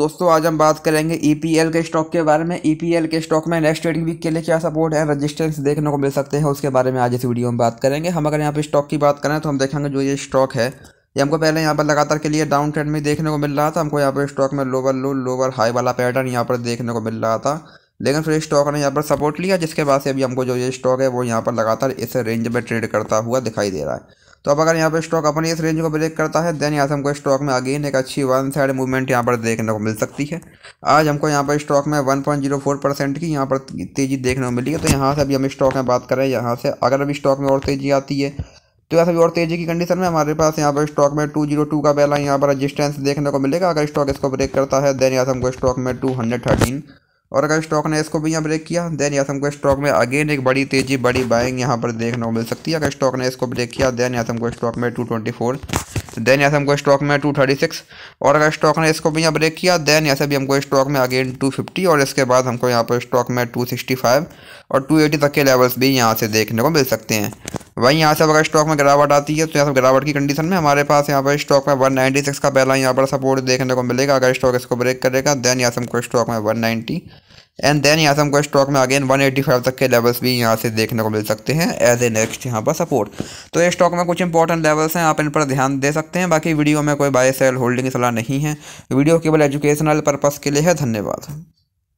दोस्तों आज हम बात करेंगे ई e के स्टॉक के बारे में ई e के स्टॉक में नेक्स्ट ट्रेडिंग वीक के लिए क्या सपोर्ट है रजिस्टेंस देखने को मिल सकते हैं उसके बारे में आज इस वीडियो में बात करेंगे हम अगर यहाँ पे स्टॉक की बात करें तो हम देखेंगे जो ये स्टॉक है ये हमको पहले यहाँ पर लगातार के लिए डाउन ट्रेंड में देखने को मिल रहा था हमको यहाँ पर स्टॉक में लोअर लो लोअर हाई वाला पैटर्न यहाँ पर देखने को मिल रहा था लेकिन फिर स्टॉक ने यहाँ पर सपोर्ट लिया जिसके बाद से अभी हमको जो ये स्टॉक है वो यहाँ पर लगातार इस रेंज में ट्रेड करता हुआ दिखाई दे रहा है तो अब अगर यहाँ पर स्टॉक अपनी इस रेंज को ब्रेक करता है देन यहाँ से हमको स्टॉक में अगेन एक अच्छी वन साइड मूवमेंट यहाँ पर देखने को मिल सकती है आज हमको यहाँ पर स्टॉक में 1.04 परसेंट की यहाँ पर तेज़ी देखने को मिली है तो यहाँ से अभी हम स्टॉक में बात करें यहाँ से अगर अभी स्टॉक में और तेज़ी आती है तो यहाँ से और तेज़ी की कंडीशन में हमारे पास यहाँ पर स्टॉक में 202 का पहला यहाँ पर रजिस्टेंस देखने को मिलेगा अगर स्टॉक इसको ब्रेक करता है देन यहाँ से हमको स्टॉक में थर्टीन और अगर स्टॉक ने इसको भी यहाँ ब्रेक किया देन यासम को हमको स्टॉक में अगेन एक बड़ी तेजी बड़ी बाइंग यहाँ पर देखने को मिल सकती है अगर स्टॉक ने इसको ब्रेक किया देन यासम को हमको स्टॉक में टू ट्वेंटी फोर देन यासम को हमको स्टॉक में टू थर्टी सिक्स और अगर स्टॉक ने इसको भी यहाँ ब्रेक किया देन यहाँ भी हमको स्टॉक में अगेन टू फिफ्टी और इसके बाद हमको यहाँ पर स्टॉक में टू सिक्सटी फाइव और टू एटी तक के लेवल्स भी यहाँ से देखने को मिल सकते हैं वहीं यहाँ से अगर स्टॉक में गिरावट आती है तो यहाँ से गिरावट की कंडीशन में हमारे पास यहाँ पर स्टॉक में 196 का पहला यहाँ पर सपोर्ट देखने को मिलेगा अगर स्टॉक इसको ब्रेक करेगा देन यहाँ से हमको स्टॉक में 190 एंड देन यहाँ से हमको स्टॉक में अगेन 185 तक के लेवल्स भी यहाँ से देखने को मिल सकते हैं एज ए नेक्स्ट यहाँ पर सपोर्ट तो ये स्टॉक में कुछ इंपॉर्टेंट लेवल्स हैं आप इन पर ध्यान दे सकते हैं बाकी वीडियो में कोई बाय सेल होल्डिंग की सलाह नहीं है वीडियो केवल एजुकेशनल पर्पज़ के लिए है धन्यवाद